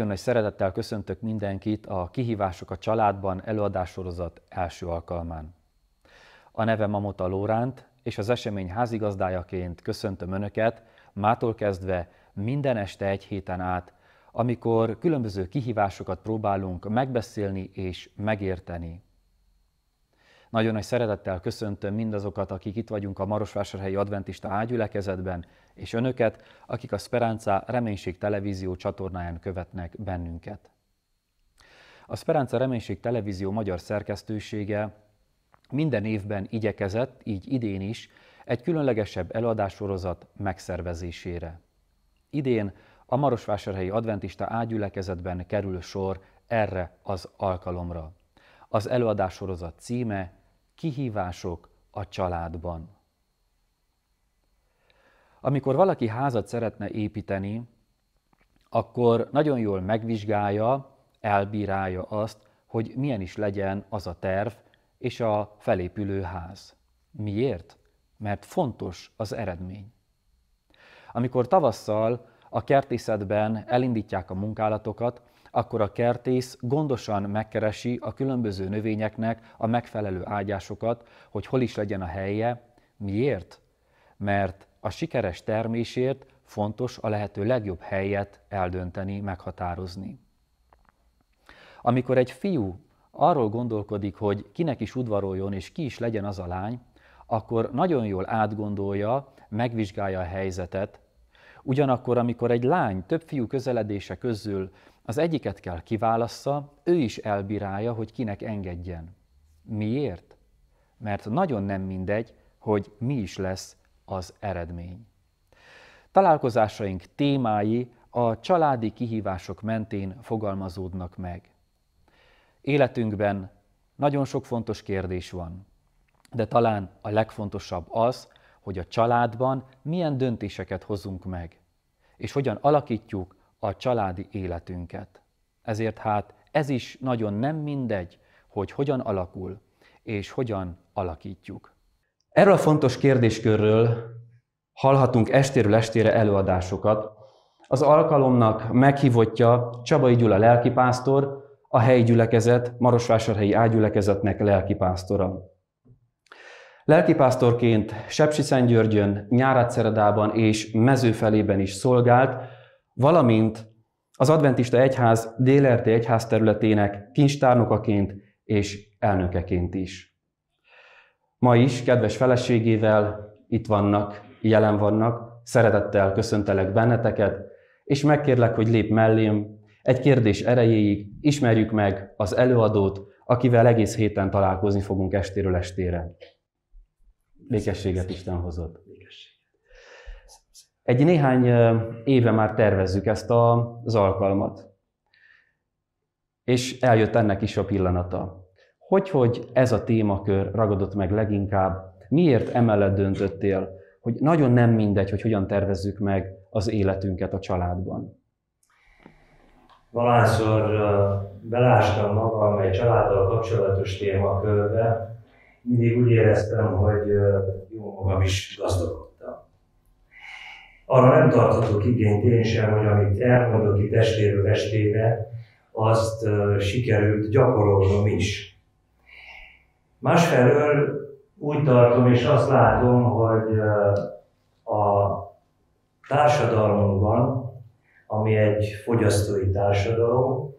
Nagyon nagy szeretettel köszöntök mindenkit a Kihívások a családban előadássorozat első alkalmán. A nevem Mamota Lóránt, és az esemény házigazdájaként köszöntöm Önöket mától kezdve minden este egy héten át, amikor különböző kihívásokat próbálunk megbeszélni és megérteni. Nagyon nagy szeretettel köszöntöm mindazokat, akik itt vagyunk a Marosvásárhelyi Adventista Ágyülekezetben, és önöket, akik a Speráncá Reménység Televízió csatornáján követnek bennünket. A Speráncá Reménység Televízió magyar szerkesztősége minden évben igyekezett, így idén is, egy különlegesebb előadássorozat megszervezésére. Idén a Marosvásárhelyi Adventista ágyülekezetben kerül sor erre az alkalomra. Az előadássorozat címe Kihívások a családban. Amikor valaki házat szeretne építeni, akkor nagyon jól megvizsgálja, elbírálja azt, hogy milyen is legyen az a terv és a felépülő ház. Miért? Mert fontos az eredmény. Amikor tavasszal a kertészetben elindítják a munkálatokat, akkor a kertész gondosan megkeresi a különböző növényeknek a megfelelő ágyásokat, hogy hol is legyen a helye. Miért? Mert a sikeres termésért fontos a lehető legjobb helyet eldönteni, meghatározni. Amikor egy fiú arról gondolkodik, hogy kinek is udvaroljon és ki is legyen az a lány, akkor nagyon jól átgondolja, megvizsgálja a helyzetet. Ugyanakkor, amikor egy lány több fiú közeledése közül az egyiket kell kiválassza, ő is elbírálja, hogy kinek engedjen. Miért? Mert nagyon nem mindegy, hogy mi is lesz az eredmény. Találkozásaink témái a családi kihívások mentén fogalmazódnak meg. Életünkben nagyon sok fontos kérdés van, de talán a legfontosabb az, hogy a családban milyen döntéseket hozunk meg, és hogyan alakítjuk a családi életünket. Ezért hát ez is nagyon nem mindegy, hogy hogyan alakul és hogyan alakítjuk. Erről a fontos kérdéskörről hallhatunk estéről estére előadásokat. Az alkalomnak meghívottja Csabai Gyula lelkipásztor, a helyi gyülekezet, Marosvásárhelyi ágyülekezetnek lelkipásztora. Lelkipásztorként Sepsiszentgyörgyön, Nyáradszeredában és mezőfelében is szolgált, valamint az Adventista Egyház délerti egyház területének kincstárnokaként és elnökeként is. Ma is kedves feleségével itt vannak, jelen vannak, szeretettel köszöntelek benneteket, és megkérlek, hogy lép mellém, egy kérdés erejéig ismerjük meg az előadót, akivel egész héten találkozni fogunk estéről estére. Békességet Isten hozott. Egy néhány éve már tervezzük ezt az alkalmat. És eljött ennek is a pillanata. Hogy, hogy ez a témakör ragadott meg leginkább? Miért emellett döntöttél, hogy nagyon nem mindegy, hogy hogyan tervezzük meg az életünket a családban? Valahányszor belástam magam egy családdal kapcsolatos témakörbe, mindig úgy éreztem, hogy jó magam is gazdagok arra nem tarthatok igényt én sem, hogy amit elmondok itt estéről estére, azt sikerült gyakorolnom is. Másfelől úgy tartom és azt látom, hogy a társadalomban, ami egy fogyasztói társadalom,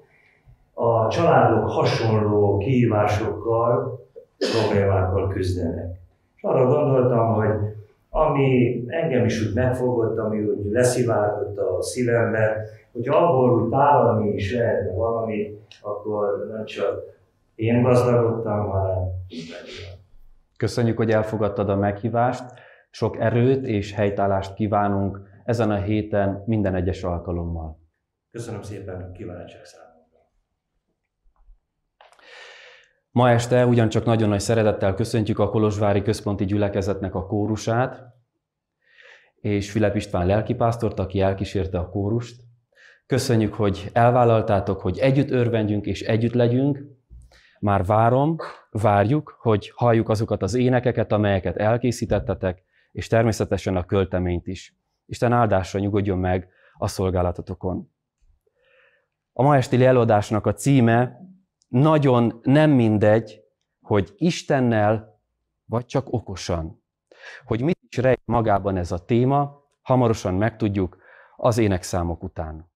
a családok hasonló kihívásokkal, problémákkal küzdenek. És arra gondoltam, hogy ami engem is úgy megfogott, ami úgy leszivárgott a szívembe, hogy abból úgy tálalni is lehetne valami, akkor nem csak én gazdagodtam, hanem Köszönjük, hogy elfogadtad a meghívást. Sok erőt és helytállást kívánunk ezen a héten minden egyes alkalommal. Köszönöm szépen, kíváncsiak számomra. Ma este ugyancsak nagyon nagy szeretettel köszöntjük a Kolozsvári Központi Gyülekezetnek a kórusát, és Filip István lelkipásztort, aki elkísérte a kórust. Köszönjük, hogy elvállaltátok, hogy együtt örvendjünk és együtt legyünk. Már várom, várjuk, hogy halljuk azokat az énekeket, amelyeket elkészítettetek, és természetesen a költeményt is. Isten áldásra nyugodjon meg a szolgálatotokon. A ma esti előadásnak a címe nagyon nem mindegy, hogy Istennel, vagy csak okosan. Hogy mit is rejt magában ez a téma, hamarosan megtudjuk az énekszámok után.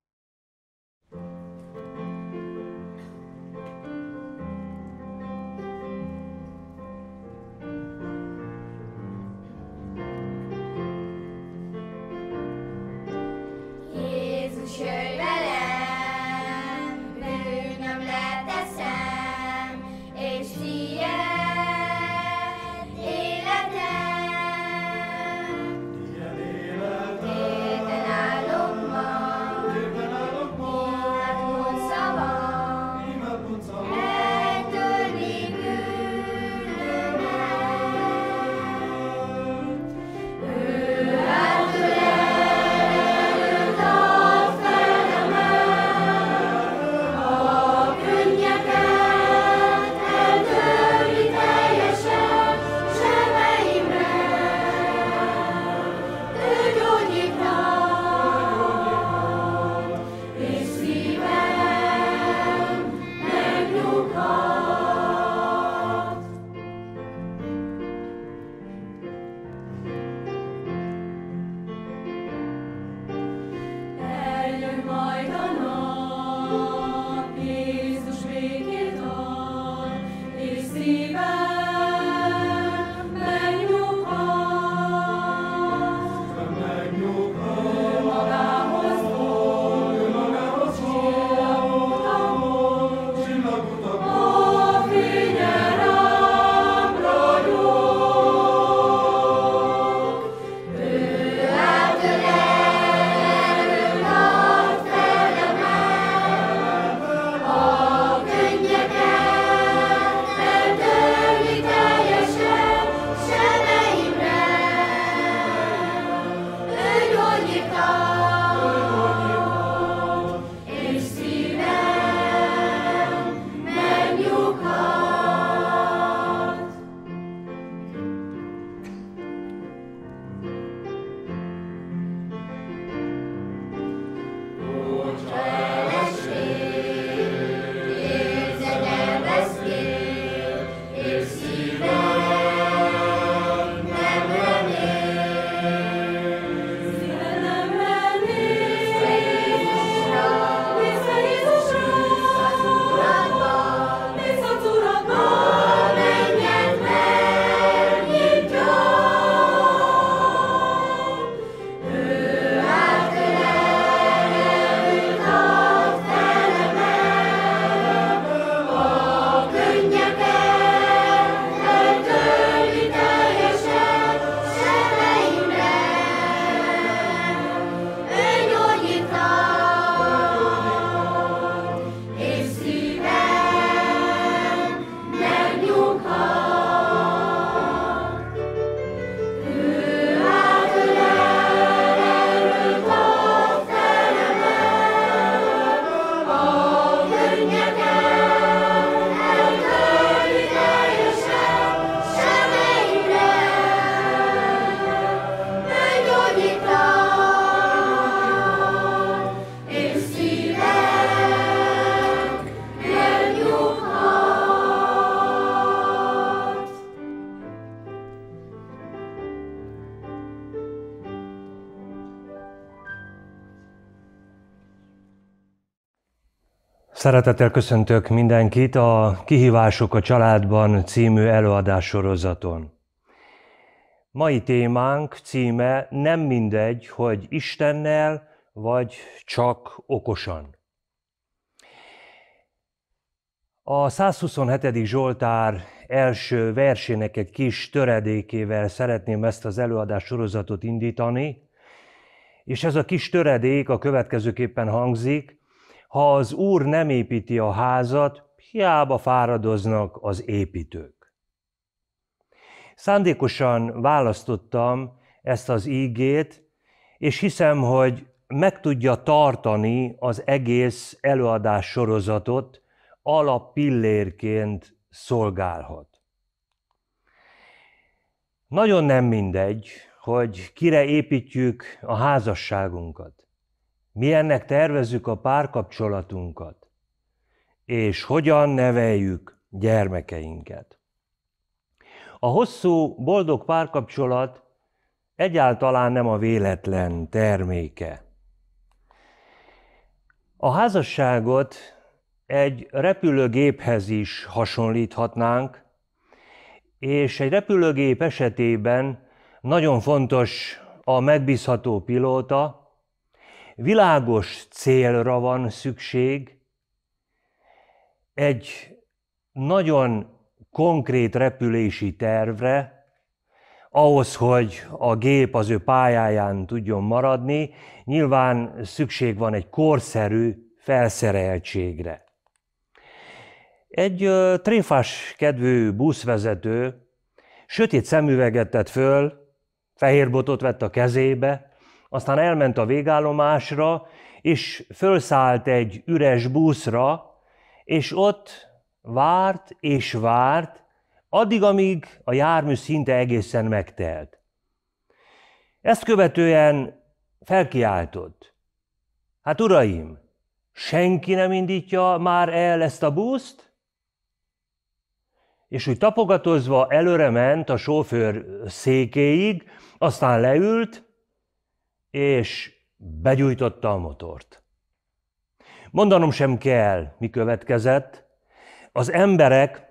Szeretettel köszöntök mindenkit a Kihívások a családban című előadássorozaton. Mai témánk címe nem mindegy, hogy Istennel vagy csak okosan. A 127. Zsoltár első versének egy kis töredékével szeretném ezt az előadás sorozatot indítani, és ez a kis töredék a következőképpen hangzik – ha az Úr nem építi a házat, hiába fáradoznak az építők. Szándékosan választottam ezt az ígét, és hiszem, hogy meg tudja tartani az egész előadás sorozatot, alappillérként szolgálhat. Nagyon nem mindegy, hogy kire építjük a házasságunkat mi ennek tervezzük a párkapcsolatunkat, és hogyan neveljük gyermekeinket. A hosszú, boldog párkapcsolat egyáltalán nem a véletlen terméke. A házasságot egy repülőgéphez is hasonlíthatnánk, és egy repülőgép esetében nagyon fontos a megbízható pilóta, világos célra van szükség, egy nagyon konkrét repülési tervre, ahhoz, hogy a gép az ő pályáján tudjon maradni, nyilván szükség van egy korszerű felszereltségre. Egy tréfás kedvű buszvezető sötét szemüveget tett föl, fehér botot vett a kezébe, aztán elment a végállomásra, és fölszállt egy üres buszra, és ott várt és várt, addig, amíg a jármű szinte egészen megtelt. Ezt követően felkiáltott. Hát uraim, senki nem indítja már el ezt a buszt? És úgy tapogatozva előre ment a sofőr székéig, aztán leült, és begyújtotta a motort. Mondanom sem kell, mi következett. Az emberek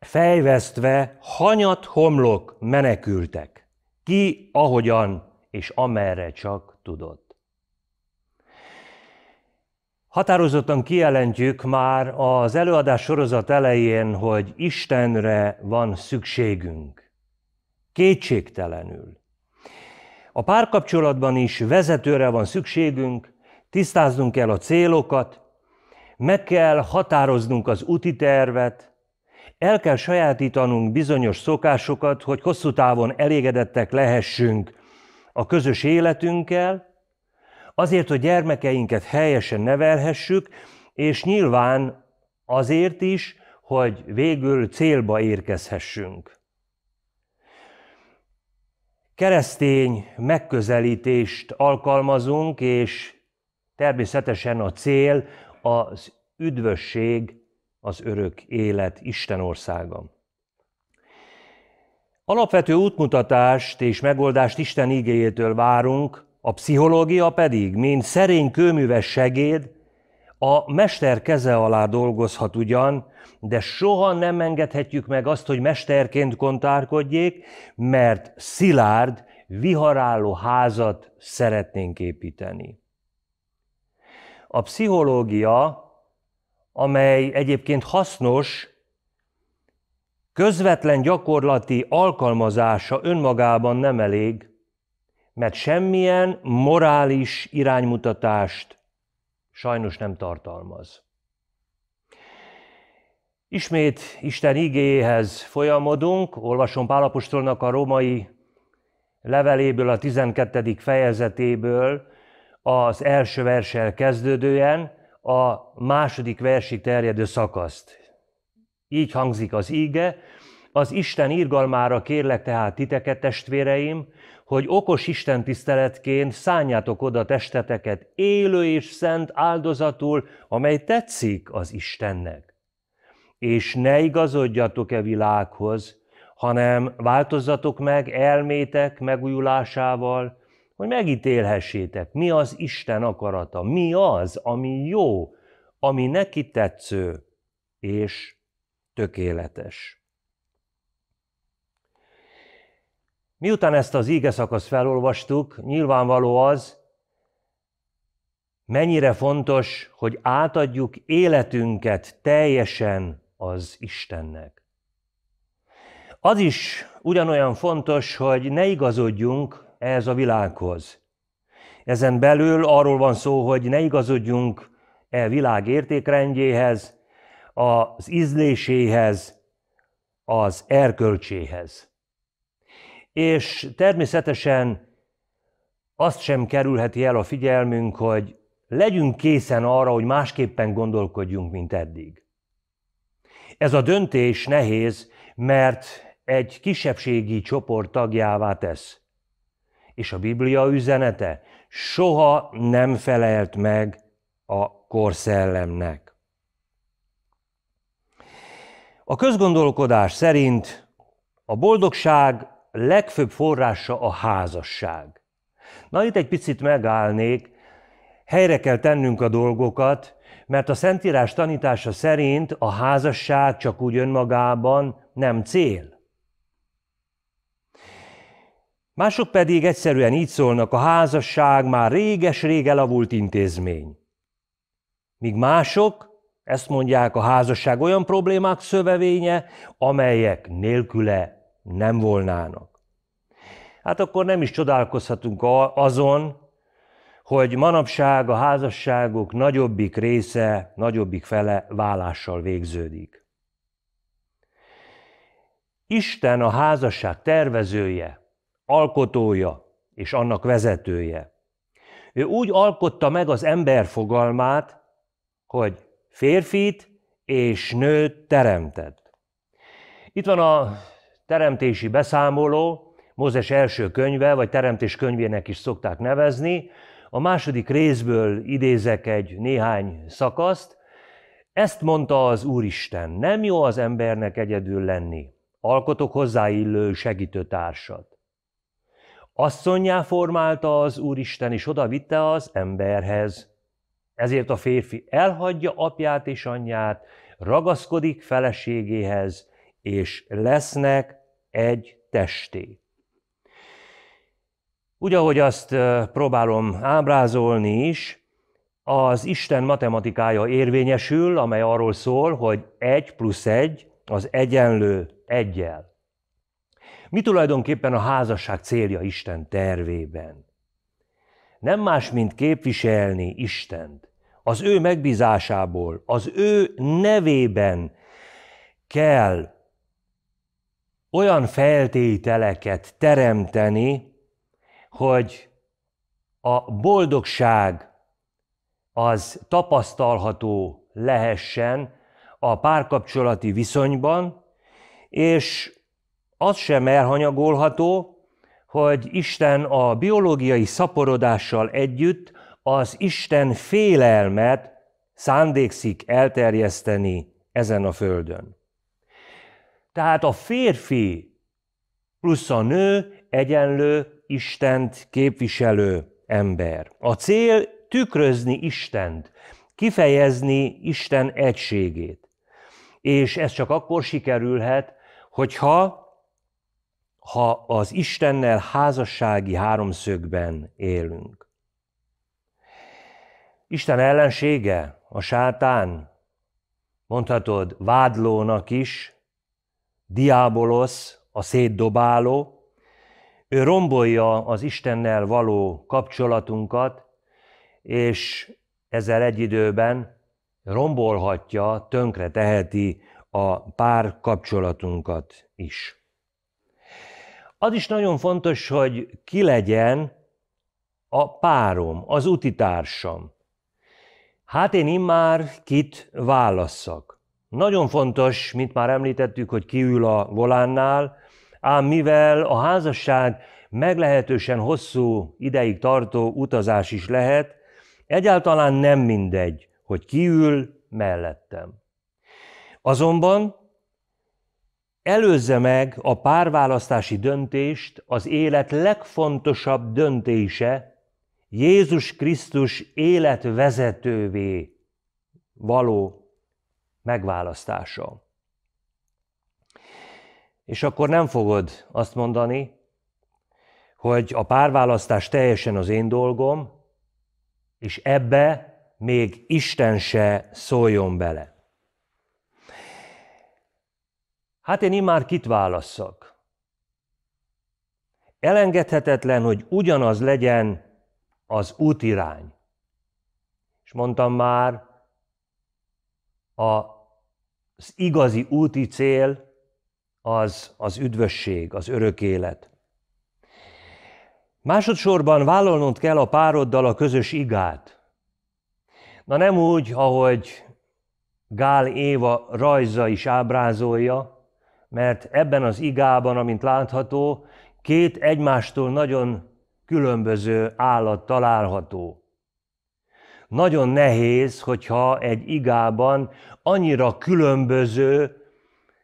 fejvesztve hanyat homlok menekültek, ki ahogyan és amerre csak tudott. Határozottan kijelentjük már az előadás sorozat elején, hogy Istenre van szükségünk. Kétségtelenül. A párkapcsolatban is vezetőre van szükségünk, tisztáznunk kell a célokat, meg kell határoznunk az úti tervet, el kell sajátítanunk bizonyos szokásokat, hogy hosszú távon elégedettek lehessünk a közös életünkkel, azért, hogy gyermekeinket helyesen nevelhessük, és nyilván azért is, hogy végül célba érkezhessünk keresztény megközelítést alkalmazunk, és természetesen a cél az üdvösség, az örök élet Isten országa. Alapvető útmutatást és megoldást Isten igéjétől várunk, a pszichológia pedig, mint szerény kőműves segéd, a mester keze alá dolgozhat ugyan, de soha nem engedhetjük meg azt, hogy mesterként kontárkodjék, mert szilárd, viharálló házat szeretnénk építeni. A pszichológia, amely egyébként hasznos, közvetlen gyakorlati alkalmazása önmagában nem elég, mert semmilyen morális iránymutatást sajnos nem tartalmaz. Ismét Isten igéhez folyamodunk, olvasom Pálapostolnak a római leveléből, a 12. fejezetéből, az első versel kezdődően a második versig terjedő szakaszt. Így hangzik az íge, az Isten írgalmára kérlek tehát titeket, testvéreim, hogy okos Isten tiszteletként szálljátok oda testeteket élő és szent áldozatul, amely tetszik az Istennek. És ne igazodjatok e világhoz, hanem változzatok meg elmétek megújulásával, hogy megítélhessétek, mi az Isten akarata, mi az, ami jó, ami neki tetsző és tökéletes. Miután ezt az íge szakaszt felolvastuk, nyilvánvaló az, mennyire fontos, hogy átadjuk életünket teljesen az Istennek. Az is ugyanolyan fontos, hogy ne igazodjunk ehhez a világhoz. Ezen belül arról van szó, hogy ne igazodjunk e világ értékrendjéhez, az ízléséhez, az erkölcséhez. És természetesen azt sem kerülheti el a figyelmünk, hogy legyünk készen arra, hogy másképpen gondolkodjunk, mint eddig. Ez a döntés nehéz, mert egy kisebbségi csoport tagjává tesz. És a Biblia üzenete soha nem felelt meg a korszellemnek. A közgondolkodás szerint a boldogság legfőbb forrása a házasság. Na itt egy picit megállnék, helyre kell tennünk a dolgokat, mert a Szentírás tanítása szerint a házasság csak úgy önmagában nem cél. Mások pedig egyszerűen így szólnak, a házasság már réges-rég elavult intézmény. Míg mások ezt mondják, a házasság olyan problémák szövevénye, amelyek nélküle nem volnának. Hát akkor nem is csodálkozhatunk azon, hogy manapság a házasságok nagyobbik része, nagyobbik fele vállással végződik. Isten a házasság tervezője, alkotója és annak vezetője. Ő úgy alkotta meg az ember fogalmát, hogy férfit és nőt teremtett. Itt van a teremtési beszámoló, Mózes első könyve, vagy teremtés könyvének is szokták nevezni. A második részből idézek egy néhány szakaszt. Ezt mondta az Úristen, nem jó az embernek egyedül lenni. Alkotok hozzáillő segítőtársat. Asszonyá formálta az Úristen, és oda vitte az emberhez. Ezért a férfi elhagyja apját és anyját, ragaszkodik feleségéhez, és lesznek egy testé. Úgy, ahogy azt próbálom ábrázolni is, az Isten matematikája érvényesül, amely arról szól, hogy egy plusz egy az egyenlő egyel. Mi tulajdonképpen a házasság célja Isten tervében? Nem más, mint képviselni Istent. Az ő megbízásából, az ő nevében kell olyan feltételeket teremteni, hogy a boldogság az tapasztalható lehessen a párkapcsolati viszonyban, és az sem elhanyagolható, hogy Isten a biológiai szaporodással együtt az Isten félelmet szándékszik elterjeszteni ezen a földön. Tehát a férfi plusz a nő egyenlő Istent képviselő ember. A cél tükrözni Istent, kifejezni Isten egységét. És ez csak akkor sikerülhet, hogyha ha az Istennel házassági háromszögben élünk. Isten ellensége, a sátán, mondhatod vádlónak is, Diábolosz, a szétdobáló, ő rombolja az Istennel való kapcsolatunkat, és ezzel egy időben rombolhatja, tönkre teheti a pár kapcsolatunkat is. Az is nagyon fontos, hogy ki legyen a párom, az utitársam. Hát én immár kit válasszak. Nagyon fontos, mint már említettük, hogy kiül a volánnál, ám mivel a házasság meglehetősen hosszú ideig tartó utazás is lehet, egyáltalán nem mindegy, hogy kiül mellettem. Azonban előzze meg a párválasztási döntést az élet legfontosabb döntése, Jézus Krisztus életvezetővé való megválasztása. És akkor nem fogod azt mondani, hogy a párválasztás teljesen az én dolgom, és ebbe még Isten se szóljon bele. Hát én immár kit válasszak? Elengedhetetlen, hogy ugyanaz legyen az útirány. És mondtam már, a az igazi úti cél az az üdvösség, az örök élet. Másodszorban vállalnod kell a pároddal a közös igát. Na nem úgy, ahogy Gál Éva rajza is ábrázolja, mert ebben az igában, amint látható, két egymástól nagyon különböző állat található nagyon nehéz, hogyha egy igában annyira különböző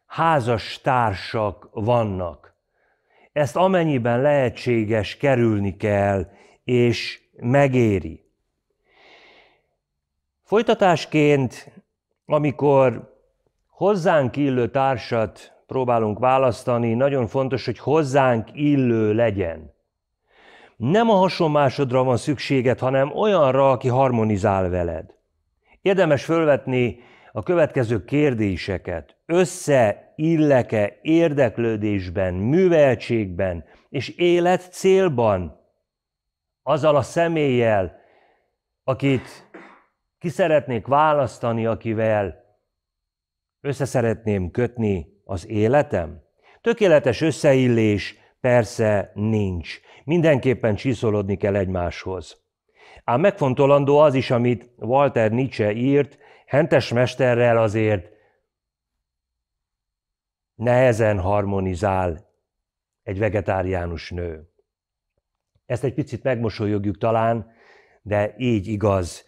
házastársak vannak. Ezt amennyiben lehetséges kerülni kell, és megéri. Folytatásként, amikor hozzánk illő társat próbálunk választani, nagyon fontos, hogy hozzánk illő legyen nem a hasonmásodra van szükséged, hanem olyanra, aki harmonizál veled. Érdemes fölvetni a következő kérdéseket. Összeilleke érdeklődésben, műveltségben és élet célban azzal a személlyel, akit ki szeretnék választani, akivel össze szeretném kötni az életem? Tökéletes összeillés persze nincs. Mindenképpen csiszolodni kell egymáshoz. Ám megfontolandó az is, amit Walter Nietzsche írt, hentes mesterrel azért nehezen harmonizál egy vegetáriánus nő. Ezt egy picit megmosolyogjuk talán, de így igaz,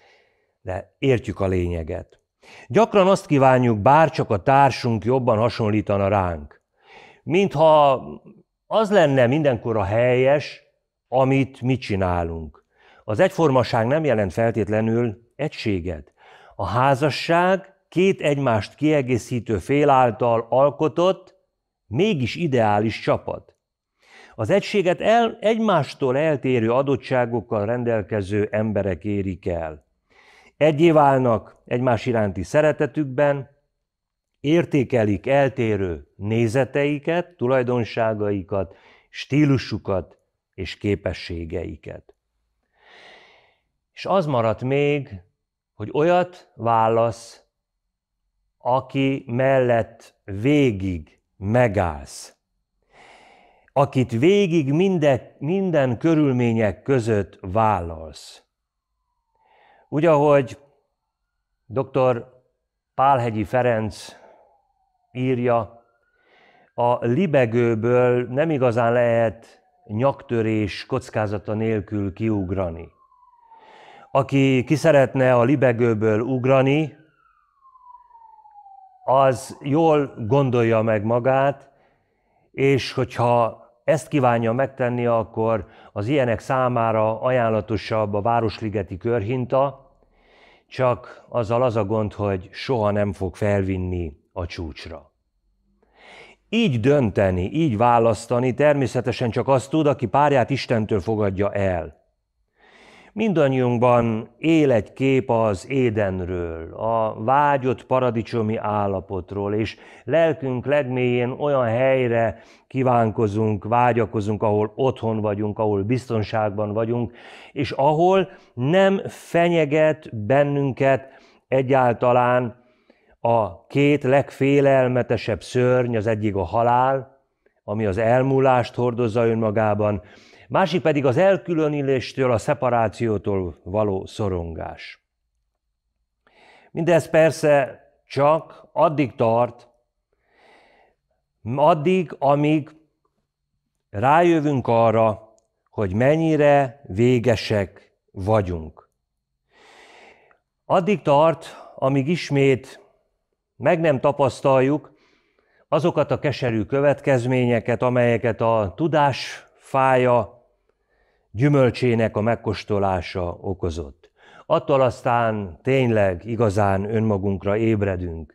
de értjük a lényeget. Gyakran azt kívánjuk, bár csak a társunk jobban hasonlítana ránk. Mintha az lenne mindenkor a helyes, amit mi csinálunk. Az egyformaság nem jelent feltétlenül egységet. A házasság két egymást kiegészítő fél által alkotott, mégis ideális csapat. Az egységet el, egymástól eltérő adottságokkal rendelkező emberek érik el. Egyé válnak egymás iránti szeretetükben, értékelik eltérő nézeteiket, tulajdonságaikat, stílusukat, és képességeiket. És az maradt még, hogy olyat válasz, aki mellett végig megállsz, akit végig minden, minden körülmények között válasz. Úgy, ahogy dr. Pálhegyi Ferenc írja, a libegőből nem igazán lehet nyaktörés kockázata nélkül kiugrani. Aki ki szeretne a libegőből ugrani, az jól gondolja meg magát, és hogyha ezt kívánja megtenni, akkor az ilyenek számára ajánlatosabb a Városligeti körhinta, csak azzal az a gond, hogy soha nem fog felvinni a csúcsra. Így dönteni, így választani természetesen csak azt tud, aki párját Istentől fogadja el. Mindannyiunkban él egy kép az édenről, a vágyott paradicsomi állapotról, és lelkünk legmélyén olyan helyre kívánkozunk, vágyakozunk, ahol otthon vagyunk, ahol biztonságban vagyunk, és ahol nem fenyeget bennünket egyáltalán a két legfélelmetesebb szörny, az egyik a halál, ami az elmúlást hordozza önmagában, másik pedig az elkülönüléstől, a szeparációtól való szorongás. Mindez persze csak addig tart, addig, amíg rájövünk arra, hogy mennyire végesek vagyunk. Addig tart, amíg ismét meg nem tapasztaljuk azokat a keserű következményeket, amelyeket a tudás fája gyümölcsének a megkóstolása okozott. Attól aztán tényleg igazán önmagunkra ébredünk,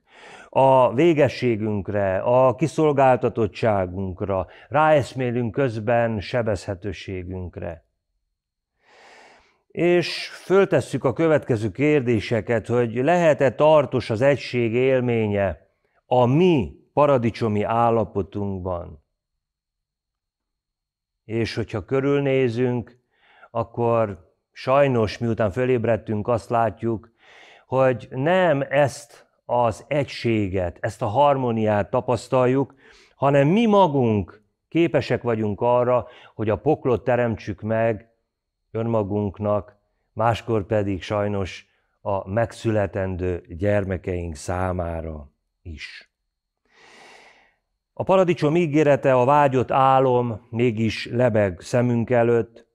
a végességünkre, a kiszolgáltatottságunkra, ráeszmélünk közben sebezhetőségünkre. És föltesszük a következő kérdéseket, hogy lehet-e tartós az egység élménye a mi paradicsomi állapotunkban? És hogyha körülnézünk, akkor sajnos miután fölébredtünk, azt látjuk, hogy nem ezt az egységet, ezt a harmóniát tapasztaljuk, hanem mi magunk képesek vagyunk arra, hogy a poklot teremtsük meg önmagunknak, máskor pedig sajnos a megszületendő gyermekeink számára is. A paradicsom ígérete, a vágyott álom mégis lebeg szemünk előtt,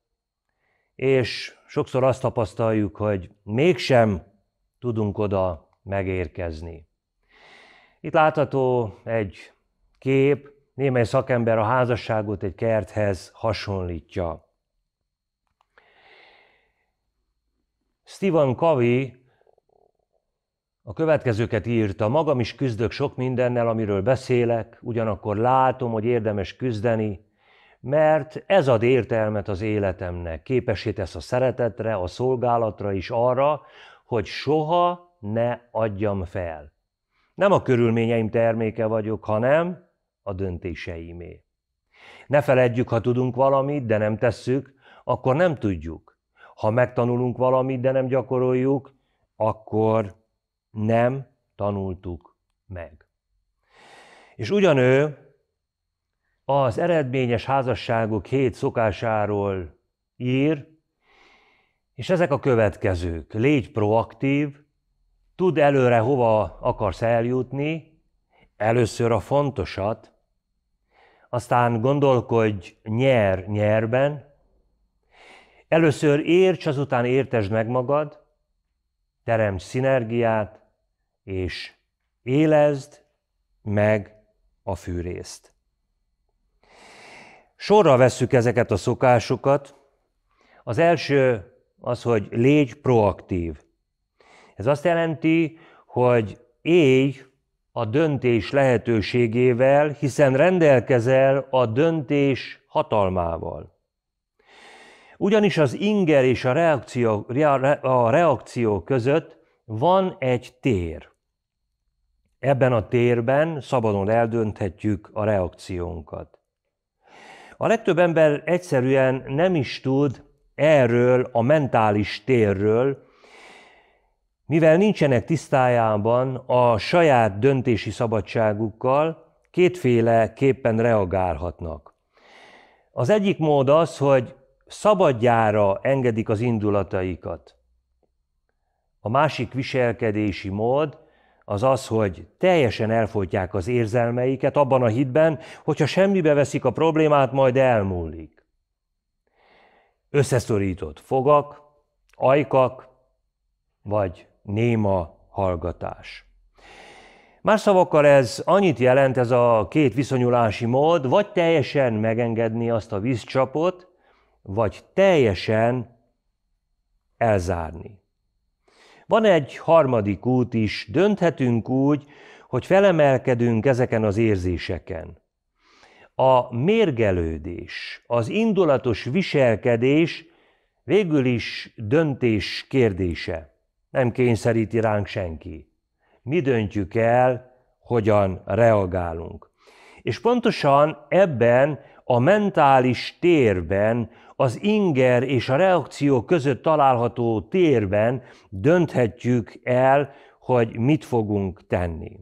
és sokszor azt tapasztaljuk, hogy mégsem tudunk oda megérkezni. Itt látható egy kép, némely szakember a házasságot egy kerthez hasonlítja. Stephen Covey a következőket írta, magam is küzdök sok mindennel, amiről beszélek, ugyanakkor látom, hogy érdemes küzdeni, mert ez ad értelmet az életemnek, képesé tesz a szeretetre, a szolgálatra is arra, hogy soha ne adjam fel. Nem a körülményeim terméke vagyok, hanem a döntéseimé. Ne feledjük, ha tudunk valamit, de nem tesszük, akkor nem tudjuk. Ha megtanulunk valamit, de nem gyakoroljuk, akkor nem tanultuk meg. És ugyanő az eredményes házasságok hét szokásáról ír, és ezek a következők. Légy proaktív, tudd előre, hova akarsz eljutni, először a fontosat, aztán gondolkodj nyer-nyerben, Először érts, azután értesd meg magad, teremts szinergiát, és élezd meg a fűrészt. Sorra vesszük ezeket a szokásokat. Az első az, hogy légy proaktív. Ez azt jelenti, hogy élj a döntés lehetőségével, hiszen rendelkezel a döntés hatalmával. Ugyanis az inger és a reakció, a reakció között van egy tér. Ebben a térben szabadon eldönthetjük a reakciónkat. A legtöbb ember egyszerűen nem is tud erről a mentális térről, mivel nincsenek tisztájában a saját döntési szabadságukkal, kétféleképpen reagálhatnak. Az egyik mód az, hogy szabadjára engedik az indulataikat. A másik viselkedési mód az az, hogy teljesen elfogyják az érzelmeiket abban a hitben, hogyha semmibe veszik a problémát, majd elmúlik. Összeszorított fogak, ajkak, vagy néma hallgatás. Más szavakkal ez annyit jelent ez a két viszonyulási mód, vagy teljesen megengedni azt a vízcsapot, vagy teljesen elzárni. Van egy harmadik út is, dönthetünk úgy, hogy felemelkedünk ezeken az érzéseken. A mérgelődés, az indulatos viselkedés végül is döntés kérdése. Nem kényszeríti ránk senki. Mi döntjük el, hogyan reagálunk. És pontosan ebben a mentális térben, az inger és a reakció között található térben dönthetjük el, hogy mit fogunk tenni.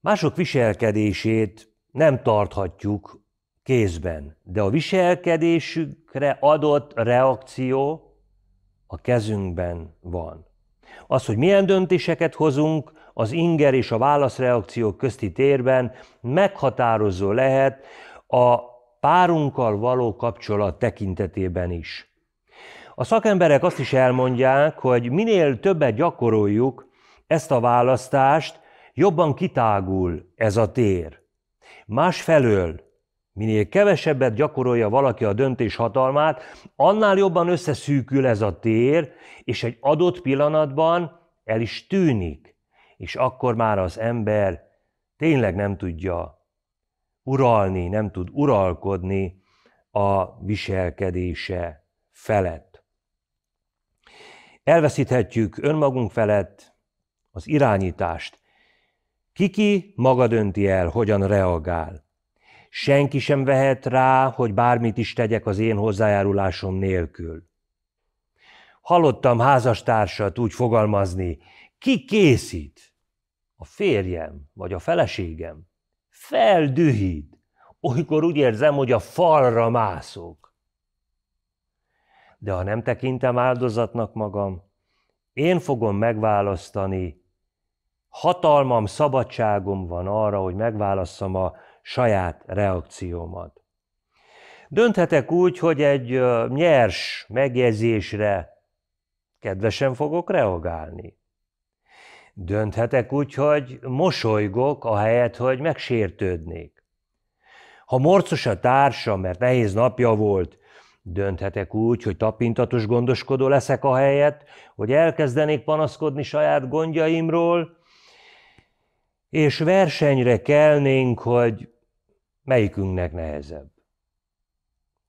Mások viselkedését nem tarthatjuk kézben, de a viselkedésükre adott reakció a kezünkben van. Az, hogy milyen döntéseket hozunk, az inger és a válaszreakció közti térben meghatározó lehet a párunkkal való kapcsolat tekintetében is. A szakemberek azt is elmondják, hogy minél többet gyakoroljuk ezt a választást, jobban kitágul ez a tér. Másfelől, minél kevesebbet gyakorolja valaki a döntés hatalmát, annál jobban összeszűkül ez a tér, és egy adott pillanatban el is tűnik, és akkor már az ember tényleg nem tudja, uralni, nem tud uralkodni a viselkedése felett. Elveszíthetjük önmagunk felett az irányítást. Kiki maga dönti el, hogyan reagál. Senki sem vehet rá, hogy bármit is tegyek az én hozzájárulásom nélkül. Hallottam házastársat úgy fogalmazni, ki készít? A férjem vagy a feleségem? feldühít. Olykor úgy érzem, hogy a falra mászok. De ha nem tekintem áldozatnak magam, én fogom megválasztani. Hatalmam, szabadságom van arra, hogy megválasszam a saját reakciómat. Dönthetek úgy, hogy egy nyers megjegyzésre kedvesen fogok reagálni. Dönthetek úgy, hogy mosolygok, ahelyett, hogy megsértődnék. Ha morcos a társa, mert nehéz napja volt, dönthetek úgy, hogy tapintatos gondoskodó leszek a helyet, hogy elkezdenék panaszkodni saját gondjaimról, és versenyre kelnénk, hogy melyikünknek nehezebb.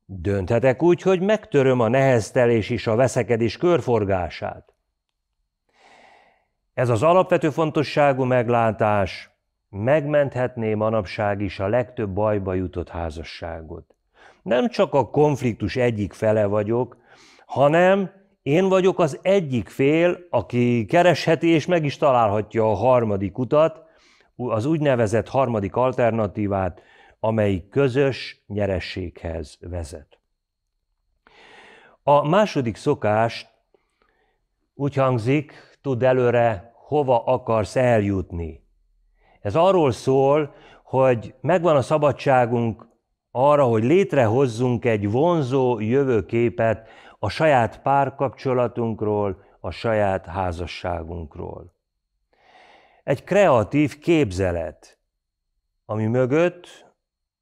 Dönthetek úgy, hogy megtöröm a neheztelés és a veszekedés körforgását, ez az alapvető fontosságú meglátás megmenthetné manapság is a legtöbb bajba jutott házasságot. Nem csak a konfliktus egyik fele vagyok, hanem én vagyok az egyik fél, aki keresheti és meg is találhatja a harmadik utat, az úgynevezett harmadik alternatívát, amelyik közös nyerességhez vezet. A második szokás úgy hangzik, tudd előre, hova akarsz eljutni. Ez arról szól, hogy megvan a szabadságunk arra, hogy létrehozzunk egy vonzó jövőképet a saját párkapcsolatunkról, a saját házasságunkról. Egy kreatív képzelet, ami mögött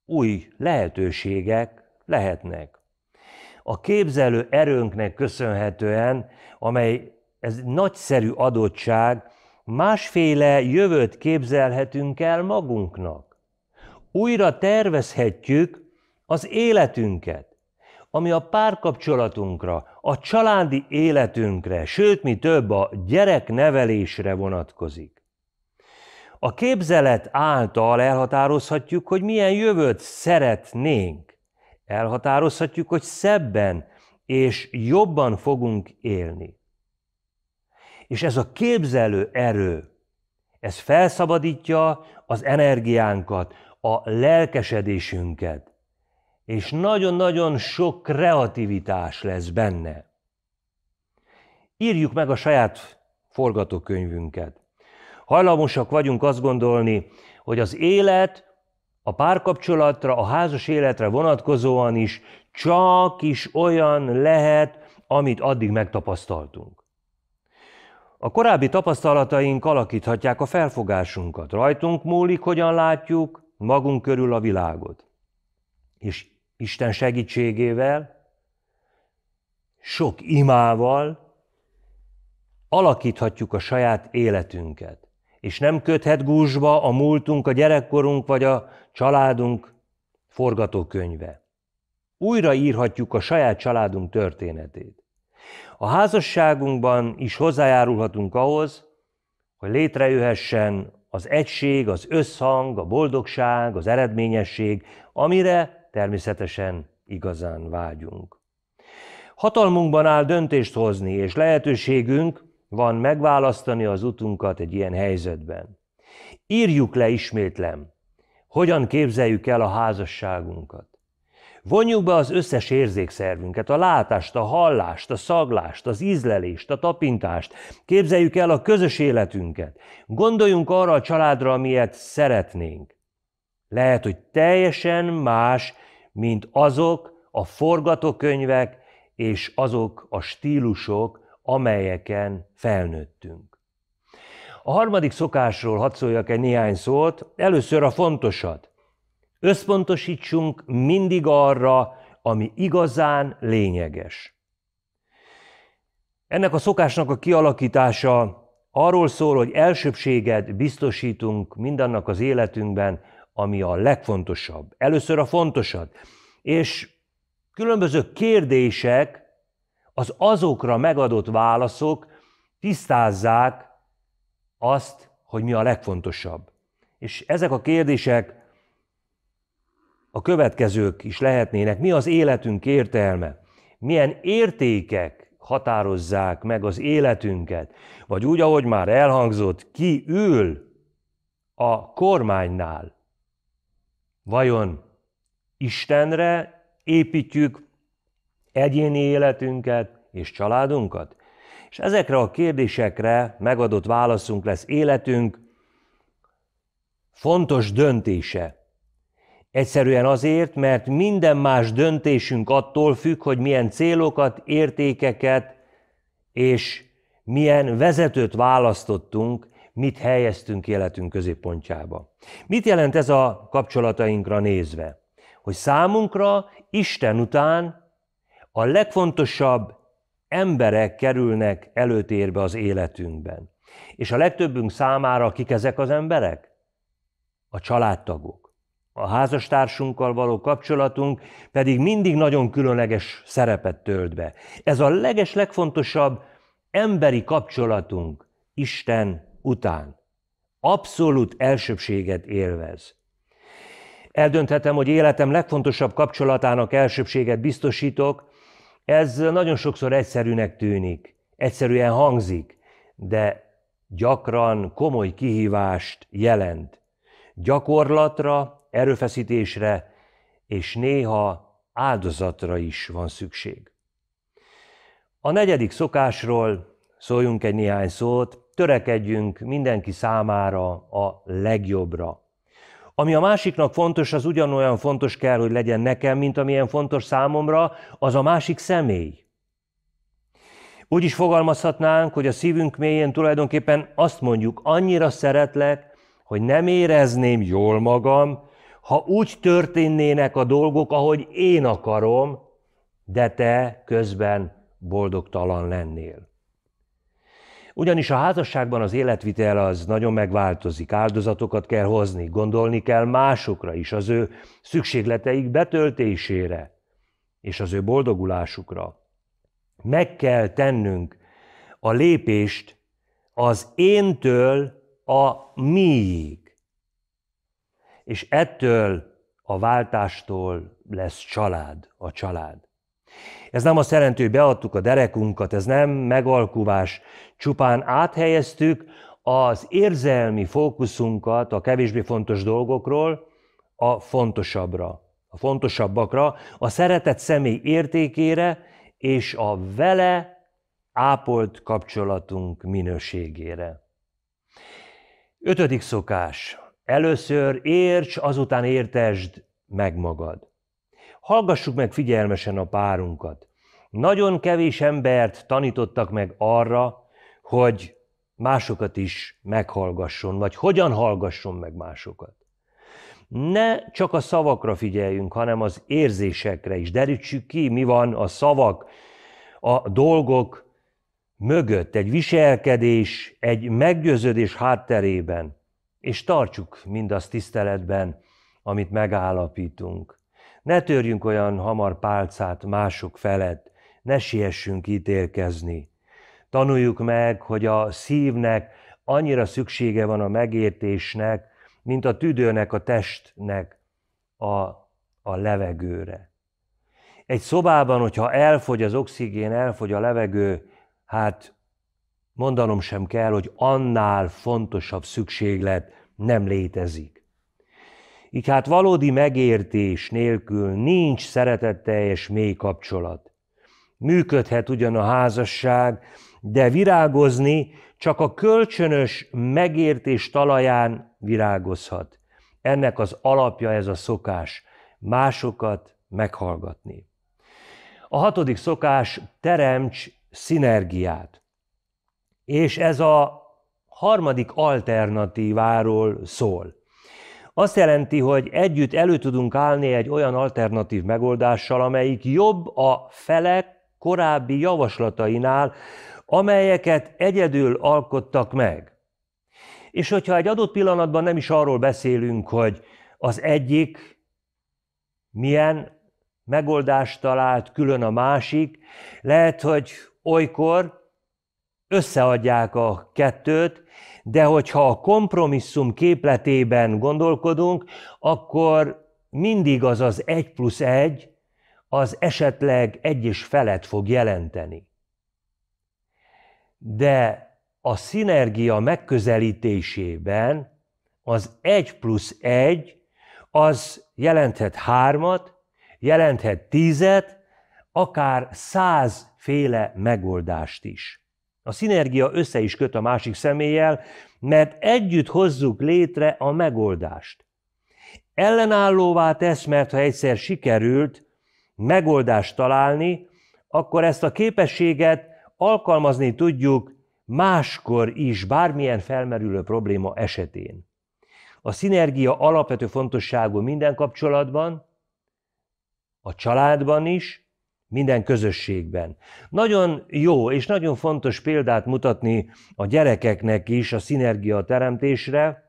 új lehetőségek lehetnek. A képzelő erőnknek köszönhetően, amely ez nagyszerű adottság, másféle jövőt képzelhetünk el magunknak. Újra tervezhetjük az életünket, ami a párkapcsolatunkra, a családi életünkre, sőt, mi több, a gyereknevelésre vonatkozik. A képzelet által elhatározhatjuk, hogy milyen jövőt szeretnénk. Elhatározhatjuk, hogy szebben és jobban fogunk élni. És ez a képzelő erő, ez felszabadítja az energiánkat, a lelkesedésünket, és nagyon-nagyon sok kreativitás lesz benne. Írjuk meg a saját forgatókönyvünket. Hajlamosak vagyunk azt gondolni, hogy az élet a párkapcsolatra, a házas életre vonatkozóan is csak is olyan lehet, amit addig megtapasztaltunk. A korábbi tapasztalataink alakíthatják a felfogásunkat. Rajtunk múlik, hogyan látjuk magunk körül a világot. És Isten segítségével, sok imával alakíthatjuk a saját életünket. És nem köthet gúzsba a múltunk, a gyerekkorunk vagy a családunk forgatókönyve. Újra írhatjuk a saját családunk történetét. A házasságunkban is hozzájárulhatunk ahhoz, hogy létrejöhessen az egység, az összhang, a boldogság, az eredményesség, amire természetesen igazán vágyunk. Hatalmunkban áll döntést hozni, és lehetőségünk van megválasztani az utunkat egy ilyen helyzetben. Írjuk le ismétlem, hogyan képzeljük el a házasságunkat. Vonjuk be az összes érzékszervünket, a látást, a hallást, a szaglást, az ízlelést, a tapintást. Képzeljük el a közös életünket. Gondoljunk arra a családra, amilyet szeretnénk. Lehet, hogy teljesen más, mint azok a forgatókönyvek és azok a stílusok, amelyeken felnőttünk. A harmadik szokásról hadd szóljak egy néhány szót, először a fontosat. Összpontosítsunk mindig arra, ami igazán lényeges. Ennek a szokásnak a kialakítása arról szól, hogy elsőbséget biztosítunk mindannak az életünkben, ami a legfontosabb. Először a fontosat. És különböző kérdések, az azokra megadott válaszok tisztázzák azt, hogy mi a legfontosabb. És ezek a kérdések a következők is lehetnének. Mi az életünk értelme? Milyen értékek határozzák meg az életünket? Vagy úgy, ahogy már elhangzott, ki ül a kormánynál? Vajon Istenre építjük egyéni életünket és családunkat? És ezekre a kérdésekre megadott válaszunk lesz életünk fontos döntése Egyszerűen azért, mert minden más döntésünk attól függ, hogy milyen célokat, értékeket és milyen vezetőt választottunk, mit helyeztünk életünk középpontjába. Mit jelent ez a kapcsolatainkra nézve? Hogy számunkra Isten után a legfontosabb emberek kerülnek előtérbe az életünkben. És a legtöbbünk számára kik ezek az emberek? A családtagok a házastársunkkal való kapcsolatunk pedig mindig nagyon különleges szerepet tölt be. Ez a leges legfontosabb emberi kapcsolatunk Isten után. Abszolút elsőbséget élvez. Eldönthetem, hogy életem legfontosabb kapcsolatának elsőbséget biztosítok, ez nagyon sokszor egyszerűnek tűnik, egyszerűen hangzik, de gyakran komoly kihívást jelent. Gyakorlatra, erőfeszítésre és néha áldozatra is van szükség. A negyedik szokásról szóljunk egy néhány szót, törekedjünk mindenki számára a legjobbra. Ami a másiknak fontos, az ugyanolyan fontos kell, hogy legyen nekem, mint amilyen fontos számomra, az a másik személy. Úgy is fogalmazhatnánk, hogy a szívünk mélyén tulajdonképpen azt mondjuk, annyira szeretlek, hogy nem érezném jól magam, ha úgy történnének a dolgok, ahogy én akarom, de te közben boldogtalan lennél. Ugyanis a házasságban az életvitel az nagyon megváltozik, áldozatokat kell hozni, gondolni kell másokra is, az ő szükségleteik betöltésére és az ő boldogulásukra. Meg kell tennünk a lépést az éntől a miig. És ettől a váltástól lesz család, a család. Ez nem azt jelenti, hogy beadtuk a derekunkat, ez nem megalkuvás, csupán áthelyeztük az érzelmi fókuszunkat a kevésbé fontos dolgokról a fontosabbra, a fontosabbakra, a szeretett személy értékére és a vele ápolt kapcsolatunk minőségére. Ötödik szokás. Először érts, azután értesd meg magad. Hallgassuk meg figyelmesen a párunkat. Nagyon kevés embert tanítottak meg arra, hogy másokat is meghallgasson, vagy hogyan hallgasson meg másokat. Ne csak a szavakra figyeljünk, hanem az érzésekre is. Derítsük ki, mi van a szavak, a dolgok mögött, egy viselkedés, egy meggyőződés hátterében és tartsuk mindazt tiszteletben, amit megállapítunk. Ne törjünk olyan hamar pálcát mások felett, ne siessünk ítélkezni. Tanuljuk meg, hogy a szívnek annyira szüksége van a megértésnek, mint a tüdőnek, a testnek a, a levegőre. Egy szobában, hogyha elfogy az oxigén, elfogy a levegő, hát Mondanom sem kell, hogy annál fontosabb szükséglet nem létezik. Így hát valódi megértés nélkül nincs szeretetteljes mély kapcsolat. Működhet ugyan a házasság, de virágozni csak a kölcsönös megértés talaján virágozhat. Ennek az alapja ez a szokás, másokat meghallgatni. A hatodik szokás teremts szinergiát és ez a harmadik alternatíváról szól. Azt jelenti, hogy együtt elő tudunk állni egy olyan alternatív megoldással, amelyik jobb a felek korábbi javaslatainál, amelyeket egyedül alkottak meg. És hogyha egy adott pillanatban nem is arról beszélünk, hogy az egyik milyen megoldást talált külön a másik, lehet, hogy olykor összeadják a kettőt, de hogyha a kompromisszum képletében gondolkodunk, akkor mindig az az egy plusz egy, az esetleg egy és felet fog jelenteni. De a szinergia megközelítésében az egy plusz egy az jelenthet hármat, jelenthet tízet, akár százféle megoldást is. A szinergia össze is köt a másik személlyel, mert együtt hozzuk létre a megoldást. Ellenállóvá tesz, mert ha egyszer sikerült megoldást találni, akkor ezt a képességet alkalmazni tudjuk máskor is, bármilyen felmerülő probléma esetén. A szinergia alapvető fontosságú minden kapcsolatban, a családban is, minden közösségben. Nagyon jó és nagyon fontos példát mutatni a gyerekeknek is a szinergia teremtésre,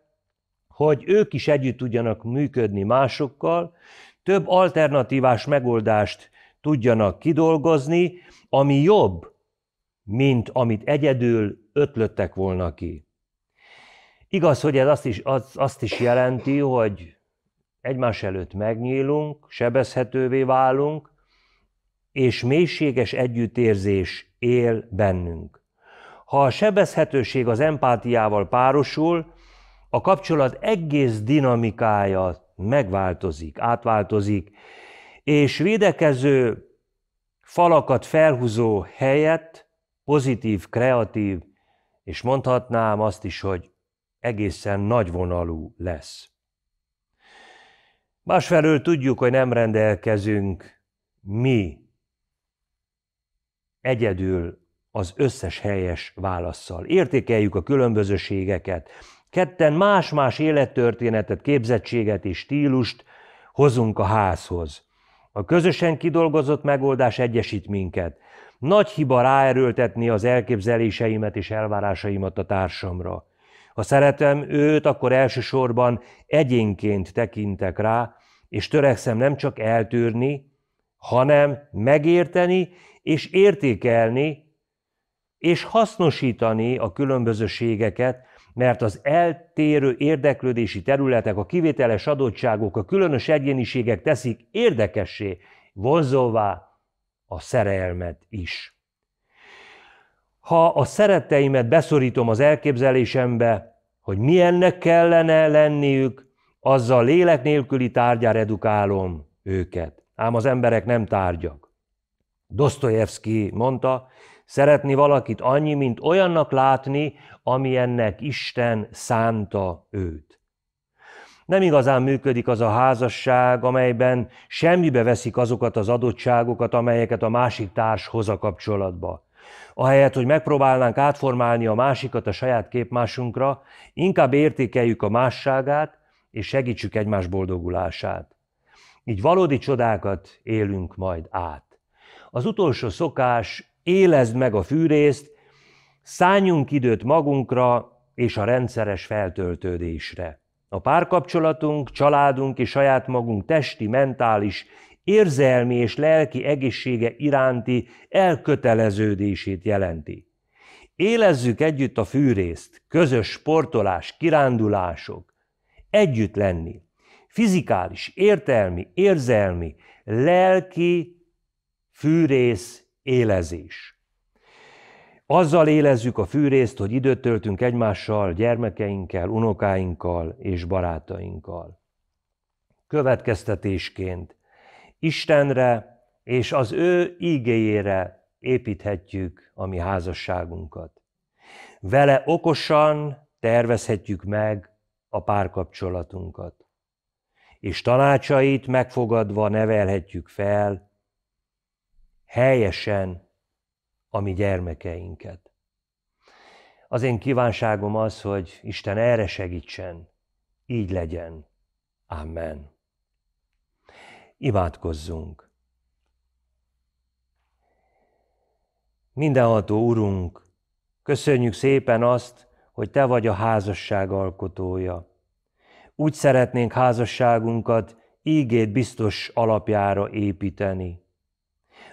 hogy ők is együtt tudjanak működni másokkal, több alternatívás megoldást tudjanak kidolgozni, ami jobb, mint amit egyedül ötlöttek volna ki. Igaz, hogy ez azt is, az, azt is jelenti, hogy egymás előtt megnyílunk, sebezhetővé válunk, és mélységes együttérzés él bennünk. Ha a sebezhetőség az empátiával párosul, a kapcsolat egész dinamikája megváltozik, átváltozik, és védekező falakat felhúzó helyett pozitív, kreatív, és mondhatnám azt is, hogy egészen nagyvonalú lesz. Másfelől tudjuk, hogy nem rendelkezünk mi egyedül az összes helyes válaszsal. Értékeljük a különbözőségeket, ketten más-más élettörténetet, képzettséget és stílust hozunk a házhoz. A közösen kidolgozott megoldás egyesít minket. Nagy hiba ráerőltetni az elképzeléseimet és elvárásaimat a társamra. Ha szeretem őt, akkor elsősorban egyénként tekintek rá, és törekszem nem csak eltűrni, hanem megérteni és értékelni, és hasznosítani a különbözőségeket, mert az eltérő érdeklődési területek, a kivételes adottságok, a különös egyéniségek teszik érdekessé, vonzóvá a szerelmet is. Ha a szeretteimet beszorítom az elképzelésembe, hogy milyennek kellene lenniük, azzal lélek nélküli tárgyára edukálom őket. Ám az emberek nem tárgyak. Dostoyevsky mondta, szeretni valakit annyi, mint olyannak látni, amilyennek Isten szánta őt. Nem igazán működik az a házasság, amelyben semmibe veszik azokat az adottságokat, amelyeket a másik társ hoz a kapcsolatba. Ahelyett, hogy megpróbálnánk átformálni a másikat a saját képmásunkra, inkább értékeljük a másságát, és segítsük egymás boldogulását. Így valódi csodákat élünk majd át. Az utolsó szokás, élezd meg a fűrészt, szálljunk időt magunkra és a rendszeres feltöltődésre. A párkapcsolatunk, családunk és saját magunk testi, mentális, érzelmi és lelki egészsége iránti elköteleződését jelenti. Élezzük együtt a fűrészt, közös sportolás, kirándulások, együtt lenni, fizikális, értelmi, érzelmi, lelki fűrész élezés. Azzal élezzük a fűrészt, hogy időt töltünk egymással, gyermekeinkkel, unokáinkkal és barátainkkal. Következtetésként Istenre és az ő ígéjére építhetjük a mi házasságunkat. Vele okosan tervezhetjük meg a párkapcsolatunkat, és tanácsait megfogadva nevelhetjük fel helyesen a mi gyermekeinket. Az én kívánságom az, hogy Isten erre segítsen, így legyen. Amen. Imádkozzunk. Mindenható Urunk, köszönjük szépen azt, hogy Te vagy a házasság alkotója. Úgy szeretnénk házasságunkat ígét biztos alapjára építeni.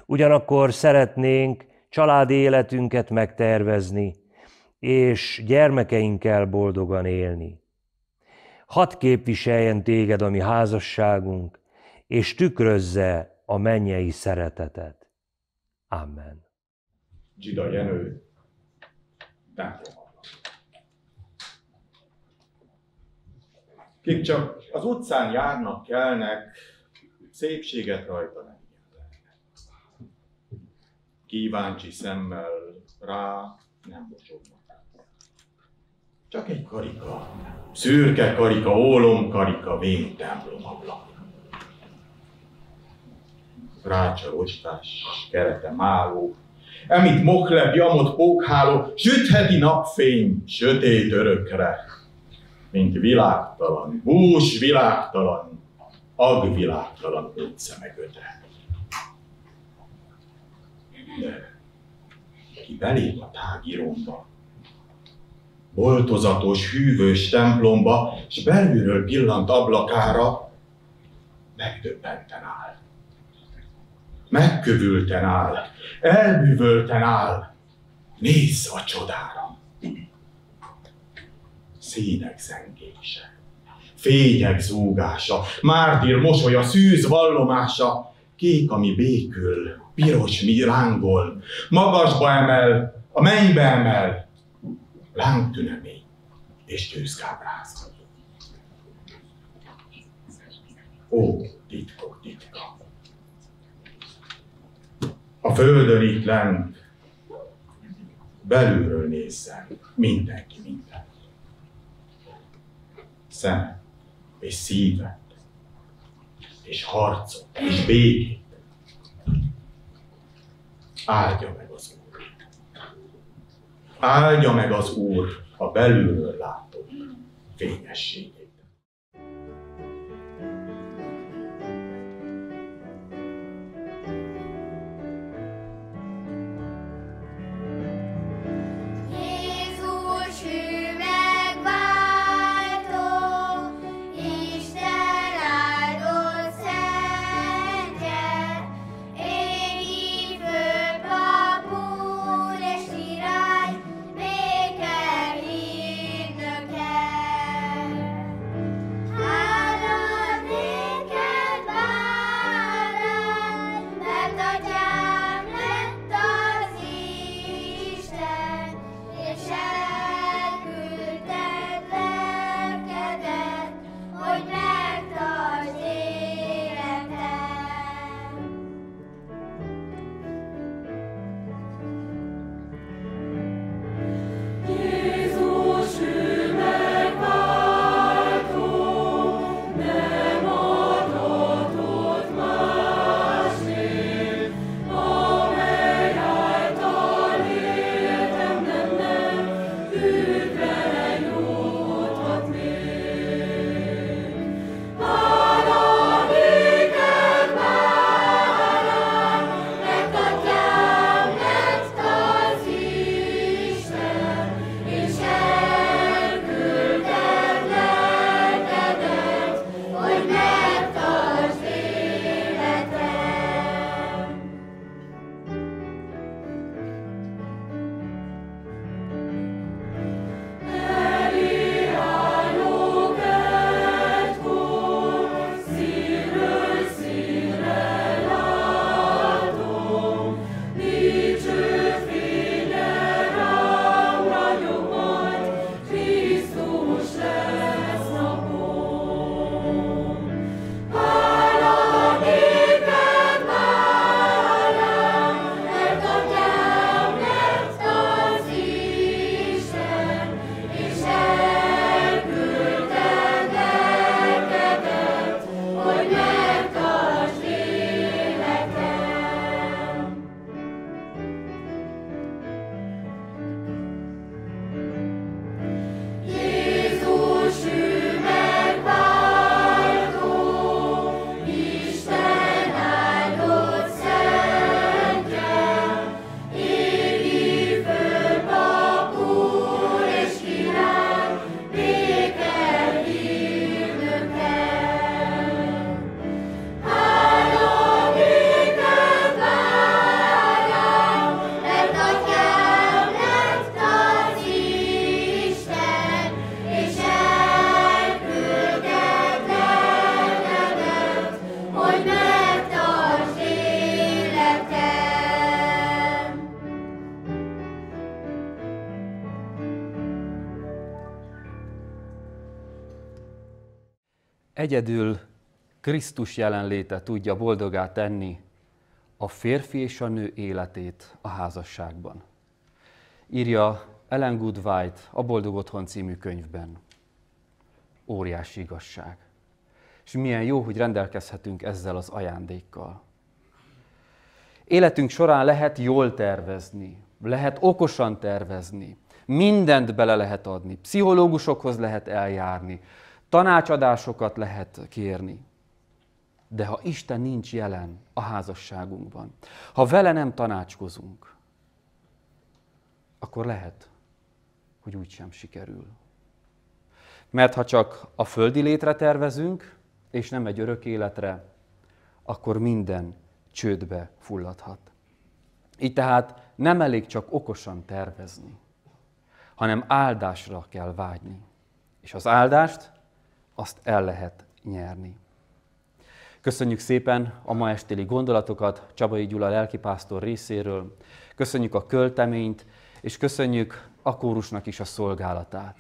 Ugyanakkor szeretnénk családi életünket megtervezni, és gyermekeinkkel boldogan élni. Hadd képviseljen téged a mi házasságunk, és tükrözze a mennyei szeretetet. Amen. Gida Jenő, Kik csak az utcán járnak, kelnek, szépséget rajtanak kíváncsi szemmel rá nem mosogat. Csak egy karika, szürke karika, karika, vén templom ablak. Rácsalostás, kerete máló, emit moklep, jamot, pókháló, sütheti napfény, sötét örökre, mint világtalan, hús világtalan, agvilágtalan ötszemegödre ide, ki belép a tágíromba, boltozatos, hűvös templomba, és belülről pillant ablakára, megdöbbenten áll. Megkövülten áll, elbűvölten áll, nézz a csodára. Színek zengése, fények zúgása, mártír mosolya, szűz vallomása, kék, ami békül, piros, mi lángol, magasba emel, a mennybe emel, lángtünemény és győzkábráz. Ó, titkok titka! A földön itt lent, belülről nézzen mindenki mindenki. Szeme és szíve és harcot, és békét. Áldja meg az Úr. Áldja meg az Úr a belülről látott fényességet. Egyedül Krisztus jelenléte tudja boldogá tenni a férfi és a nő életét a házasságban. Írja Ellen Goodwight a Boldog Otthon című könyvben. Óriási igazság. És milyen jó, hogy rendelkezhetünk ezzel az ajándékkal. Életünk során lehet jól tervezni, lehet okosan tervezni, mindent bele lehet adni, pszichológusokhoz lehet eljárni, Tanácsadásokat lehet kérni. De ha Isten nincs jelen a házasságunkban, ha vele nem tanácskozunk, akkor lehet, hogy úgy sem sikerül. Mert ha csak a földi létre tervezünk, és nem egy örök életre, akkor minden csődbe fulladhat. Így tehát nem elég csak okosan tervezni, hanem áldásra kell vágyni. És az áldást azt el lehet nyerni. Köszönjük szépen a ma estéli gondolatokat Csabai Gyula lelkipásztor részéről. Köszönjük a költeményt, és köszönjük a kórusnak is a szolgálatát.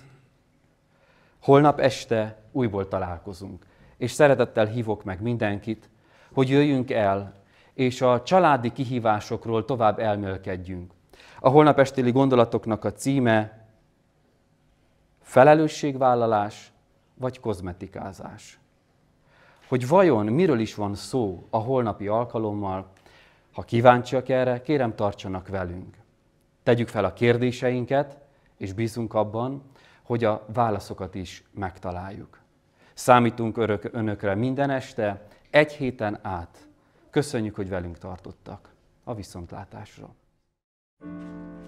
Holnap este újból találkozunk, és szeretettel hívok meg mindenkit, hogy jöjjünk el, és a családi kihívásokról tovább elmélkedjünk. A holnap estéli gondolatoknak a címe felelősségvállalás vagy kozmetikázás. Hogy vajon miről is van szó a holnapi alkalommal, ha kíváncsiak erre, kérem tartsanak velünk. Tegyük fel a kérdéseinket, és bízunk abban, hogy a válaszokat is megtaláljuk. Számítunk örök, önökre minden este, egy héten át. Köszönjük, hogy velünk tartottak. A viszontlátásra. thank you